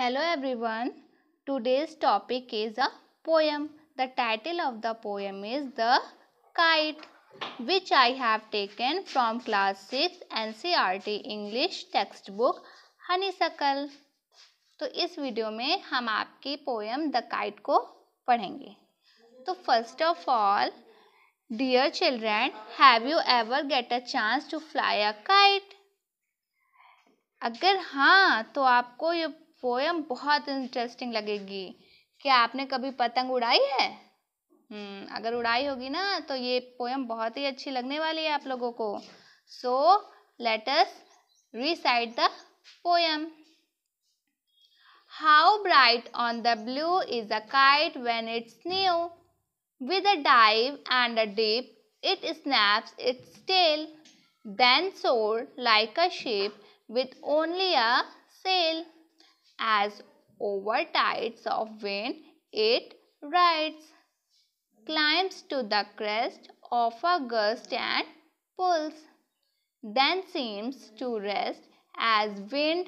Hello everyone today's topic is a poem the title of the poem is the kite which I have taken from class sixth English textbook honeysuckle तो इस video में हम आपकी poem the kite को पढ़ेंगे तो first of all dear children have you ever get a chance to fly a kite अगर हाँ तो आपको ये पोएम बहुत इंटरेस्टिंग लगेगी क्या आपने कभी पतंग उड़ाई है हम्म, अगर उड़ाई होगी ना तो ये पोएम बहुत ही अच्छी लगने वाली है आप लोगों को so let's recite the poem how bright on the blue is a kite when it's new with a dive and a dip it snaps its tail then soar like a ship with only a sail as overtides of when it rides, climbs to the crest of a gust and pulls, then seems to rest as wind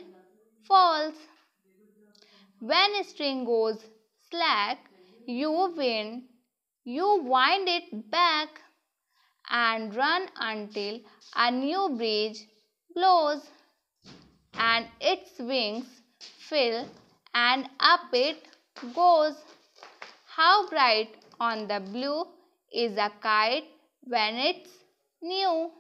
falls. When a string goes slack, you win. you wind it back and run until a new breeze blows and its wings fill and up it goes. How bright on the blue is a kite when it's new.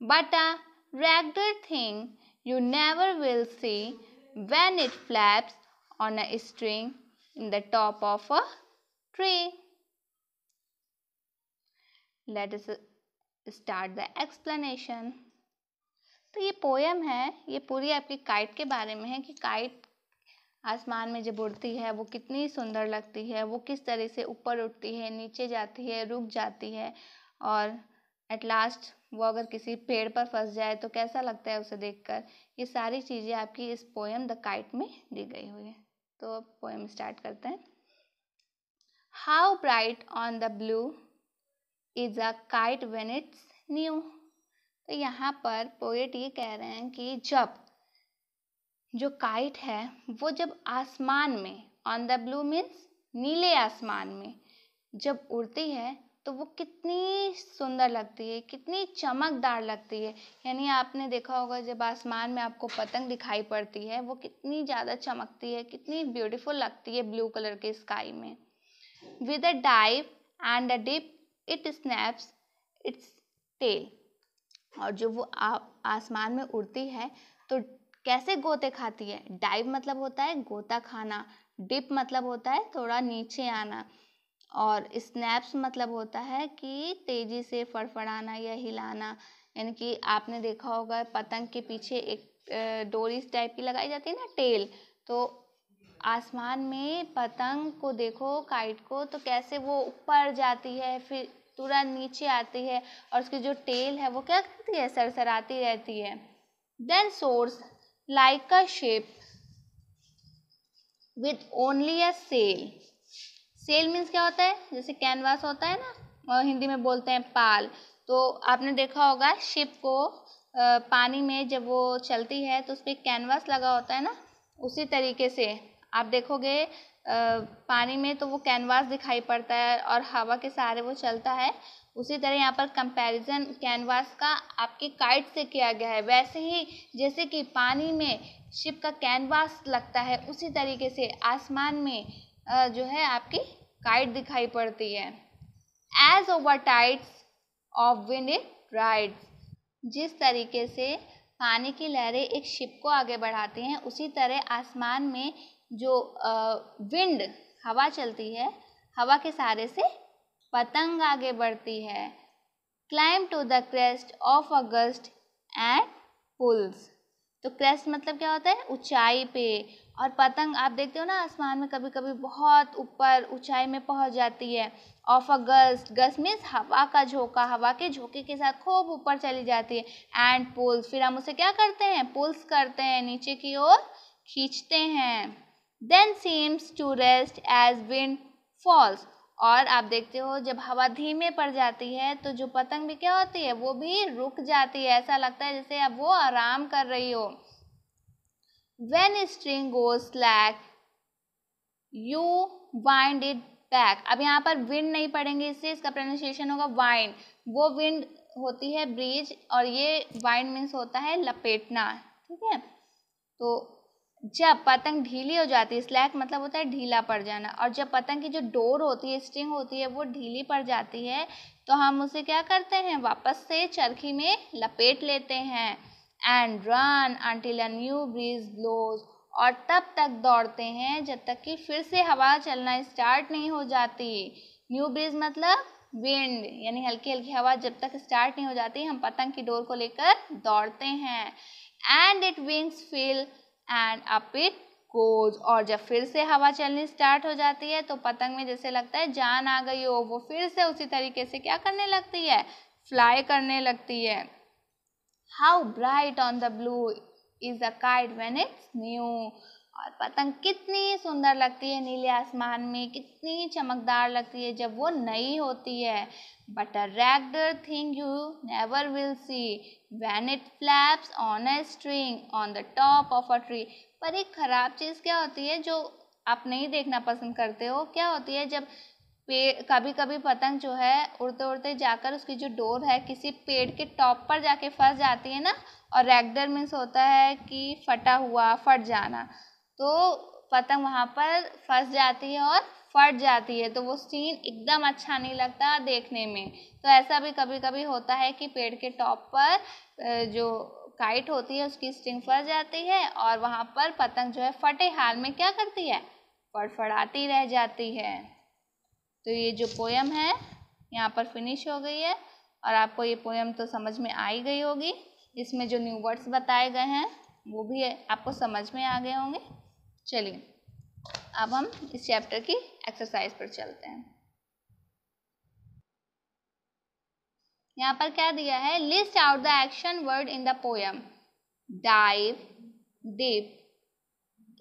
But a regular thing you never will see when it flaps on a string in the top of a tree. Let us start the explanation. तो ये poem है ये पूरी आपकी kite के बारे में है कि काइट आसमान में जब उड़ती है वो कितनी सुंदर लगती है वो किस तरह से ऊपर उठती है नीचे जाती है रुक जाती है और एट लास्ट वो अगर किसी पेड़ पर फंस जाए तो कैसा लगता है उसे देखकर ये सारी चीज़ें आपकी इस पोएम द काइट में दी गई हुई है तो अब पोएम स्टार्ट करते हैं how bright on the blue is a kite when it's new तो यहाँ पर पोएट ये कह रहे हैं कि जब जो काइट है वो जब आसमान में ऑन द ब्लू मीन्स नीले आसमान में जब उड़ती है तो वो कितनी सुंदर लगती है कितनी चमकदार लगती है यानी आपने देखा होगा जब आसमान में आपको पतंग दिखाई पड़ती है वो कितनी ज़्यादा चमकती है कितनी ब्यूटीफुल लगती है ब्लू कलर के स्काई में with a dive and a dip it snaps its tail और जो वो आसमान में उड़ती है तो कैसे गोते खाती है डाइव मतलब होता है गोता खाना डिप मतलब होता है थोड़ा नीचे आना और स्नैप्स मतलब होता है कि तेज़ी से फड़फड़ाना या हिलाना यानी कि आपने देखा होगा पतंग के पीछे एक डोरी टाइप की लगाई जाती है ना टेल तो आसमान में पतंग को देखो काइट को तो कैसे वो ऊपर जाती है फिर तुरंत नीचे आती है और उसकी जो टेल है वो क्या करती है सरसराती रहती है then soars like a ship with only a sail sail means क्या होता है जैसे कैनवास होता है ना और हिंदी में बोलते हैं पाल तो आपने देखा होगा शिप को आ, पानी में जब वो चलती है तो उस पर कैनवास लगा होता है ना उसी तरीके से आप देखोगे आ, पानी में तो वो कैनवास दिखाई पड़ता है और हवा के सहारे वो चलता है उसी तरह यहाँ पर कंपैरिजन कैनवास का आपकी काइट से किया गया है वैसे ही जैसे कि पानी में शिप का कैनवास लगता है उसी तरीके से आसमान में जो है आपकी काइट दिखाई पड़ती है as over tides of wind it rides जिस तरीके से पानी की लहरें एक शिप को आगे बढ़ाती हैं उसी तरह आसमान में जो विंड हवा चलती है हवा के सहारे से पतंग आगे बढ़ती है climb to the crest of a gust and pulls तो क्रेस्ट मतलब क्या होता है ऊंचाई पे और पतंग आप देखते हो ना आसमान में कभी कभी बहुत ऊपर ऊंचाई में पहुंच जाती है of a gust gust means हवा का झोंका हवा के झोंके के साथ खूब ऊपर चली जाती है एंड पुल्स फिर हम उसे क्या करते हैं पुल्स करते हैं नीचे की ओर खींचते हैं then seems to rest as wind falls और आप देखते हो जब हवा धीमे पड़ जाती है तो जो पतंग भी क्या होती है वो भी रुक जाती है ऐसा लगता है जैसे अब वो आराम कर रही हो when string go slack you wind it back अब यहाँ पर विंड नहीं पड़ेंगे इससे इसका प्रोनाउंसिएशन होगा वाइंड वो विंड होती है ब्रीज और ये वाइंड मीन्स होता है लपेटना ठीक है तो जब पतंग ढीली हो जाती है स्लैक मतलब होता है ढीला पड़ जाना और जब पतंग की जो डोर होती है स्ट्रिंग होती है वो ढीली पड़ जाती है तो हम उसे क्या करते हैं वापस से चरखी में लपेट लेते हैं and run until a new breeze blows और तब तक दौड़ते हैं जब तक कि फिर से हवा चलना स्टार्ट नहीं हो जाती न्यू ब्रीज मतलब विंड यानी हल्की हल्की हवा जब तक स्टार्ट नहीं हो जाती हम पतंग की डोर को लेकर दौड़ते हैं and it wings feel and up it goes और जब फिर से हवा चलनी स्टार्ट हो जाती है तो पतंग में जैसे लगता है जान आ गई हो वो फिर से उसी तरीके से क्या करने लगती है फ्लाई करने लगती है how bright on the blue is a kite when it's new और पतंग कितनी सुंदर लगती है नीले आसमान में कितनी चमकदार लगती है जब वो नई होती है but a raggeder thing you never will see when it flaps on a string on the top of a tree पर एक ख़राब चीज़ क्या होती है जो आप नहीं देखना पसंद करते हो क्या होती है जब पेड़ कभी कभी पतंग जो है उड़ते उड़ते जाकर उसकी जो डोर है किसी पेड़ के टॉप पर जाके फंस जाती है ना और रेगडर मीन्स होता है कि फटा हुआ फट जाना तो पतंग वहाँ पर फंस जाती है और फट जाती है तो वो सीन एकदम अच्छा नहीं लगता देखने में तो ऐसा भी कभी कभी होता है कि पेड़ के टॉप पर जो काइट होती है उसकी स्टिंग फंस जाती है और वहाँ पर पतंग जो है फटे हाल में क्या करती है फड़फड़ाती रह जाती है तो ये जो पोयम है यहाँ पर फिनिश हो गई है और आपको ये पोयम तो समझ में आ ही गई होगी इसमें जो न्यू वर्ड्स बताए गए हैं वो भी आपको समझ में आ गए होंगे चलिए अब हम इस चैप्टर की एक्सरसाइज पर चलते हैं यहाँ पर क्या दिया है list out the action word in the poem dive dip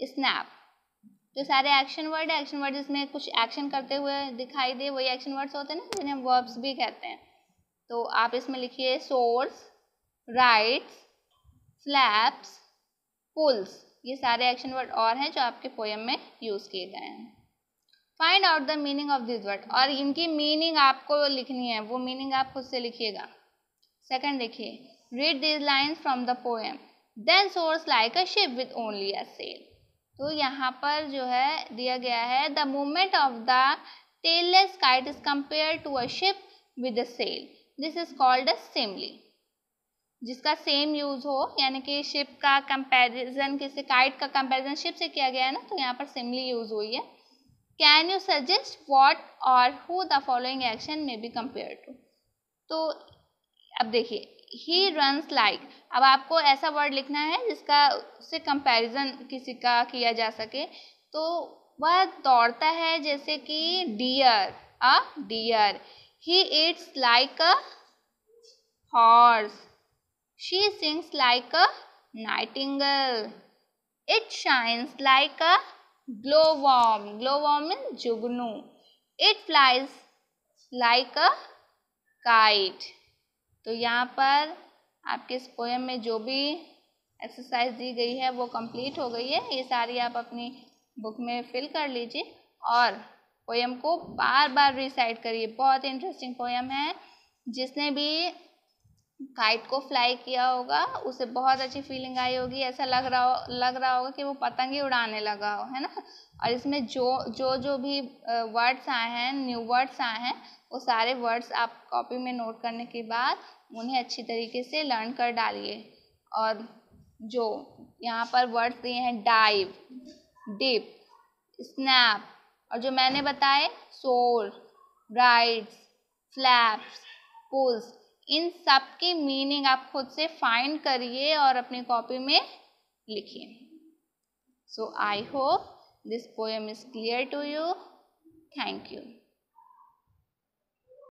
snap जो सारे एक्शन वर्ड है एक्शन वर्ड जिसमें कुछ एक्शन करते हुए दिखाई दे वही एक्शन वर्ड्स होते हैं ना जिन्हें हम वर्ब्स भी कहते हैं तो आप इसमें लिखिए सोर्स राइट्स स्लैप्स पुल्स ये सारे एक्शन वर्ड और हैं जो आपके पोएम में यूज़ किए गए हैं find out the meaning of this word और इनकी मीनिंग आपको लिखनी है वो मीनिंग आप खुद से लिखिएगा सेकंड देखिए read this line from the poem then soars like a ship with only a sail तो यहाँ पर जो है दिया गया है the movement of the tailless kite is compare to a ship with a sail this is called a simile जिसका same use हो यानी कि शिप का कंपैरिजन किसी काइट का कंपैरिजन शिप से किया गया है ना तो यहाँ पर सिमली यूज़ हुई है can you suggest what or who the following action may be compare to तो अब देखिए ही रन्स लाइक अब आपको ऐसा वर्ड लिखना है जिसका से कंपैरिजन किसी का किया जा सके तो वह दौड़ता है जैसे कि डियर अ डियर ही it's like a horse She sings like a nightingale. It shines like a glowworm. Glowworm means jugnu. It flies like a kite. तो यहाँ पर आपके इस पोएम में जो भी एक्सरसाइज दी गई है वो कंप्लीट हो गई है ये सारी आप अपनी बुक में फिल कर लीजिए और पोएम को बार बार रिसाइड करिए बहुत इंटरेस्टिंग पोएम है जिसने भी काइट को फ्लाई किया होगा उसे बहुत अच्छी फीलिंग आई होगी ऐसा लग रहा हो लग रहा होगा कि वो पतंग ही उड़ाने लगा हो है ना और इसमें जो जो जो भी वर्ड्स आए हैं न्यू वर्ड्स आए हैं वो सारे वर्ड्स आप कॉपी में नोट करने के बाद उन्हें अच्छी तरीके से लर्न कर डालिए और जो यहाँ पर वर्ड्स दिए हैं डाइव डिप स्नैप और जो मैंने बताए सोर राइड्स फ्लैप्स पुल्स इन सब की मीनिंग आप खुद से फाइंड करिए और अपनी कॉपी में लिखिए so I hope this poem is clear to you thank you